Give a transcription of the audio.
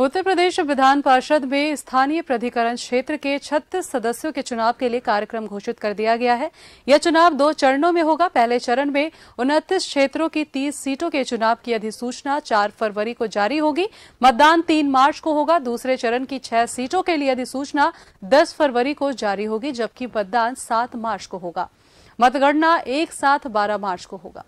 उत्तर प्रदेश विधान पार्षद में स्थानीय प्राधिकरण क्षेत्र के 36 सदस्यों के चुनाव के लिए कार्यक्रम घोषित कर दिया गया है यह चुनाव दो चरणों में होगा पहले चरण में उनतीस क्षेत्रों की 30 सीटों के चुनाव की अधिसूचना 4 फरवरी को जारी होगी मतदान 3 मार्च को होगा दूसरे चरण की छह सीटों के लिए अधिसूचना दस फरवरी को जारी होगी जबकि मतदान सात मार्च को होगा मतगणना एक साथ बारह मार्च को होगा